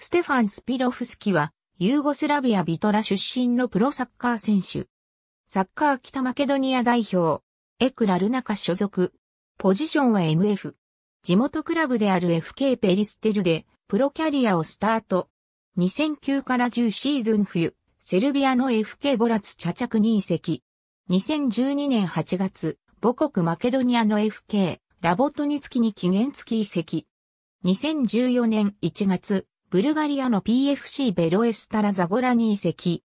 ステファン・スピロフスキは、ユーゴスラビア・ビトラ出身のプロサッカー選手。サッカー北マケドニア代表、エクラ・ルナカ所属。ポジションは MF。地元クラブである FK ペリステルで、プロキャリアをスタート。2009から10シーズン冬、セルビアの FK ボラツチャチャクに移籍。2012年8月、母国マケドニアの FK、ラボトニツキに期限付き移籍。2014年1月、ブルガリアの PFC ベロエスタラザゴラに移籍。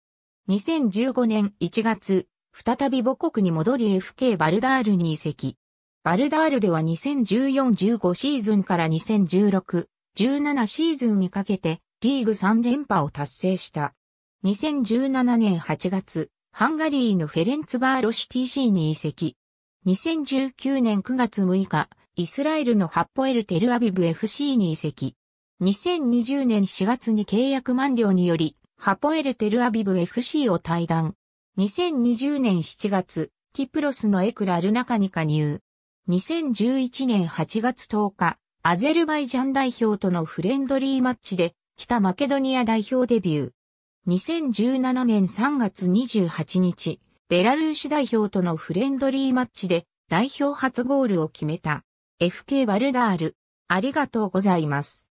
2015年1月、再び母国に戻り FK バルダールに移籍。バルダールでは2014-15シーズンから2016、17シーズンにかけてリーグ3連覇を達成した。2017年8月、ハンガリーのフェレンツバーロシ TC に移籍。2019年9月6日、イスラエルのハッポエルテルアビブ FC に移籍。2020年4月に契約満了により、ハポエルテルアビブ FC を退団。2020年7月、キプロスのエクラルナカに加入。2011年8月10日、アゼルバイジャン代表とのフレンドリーマッチで、北マケドニア代表デビュー。2017年3月28日、ベラルーシ代表とのフレンドリーマッチで、代表初ゴールを決めた。FK バルダール。ありがとうございます。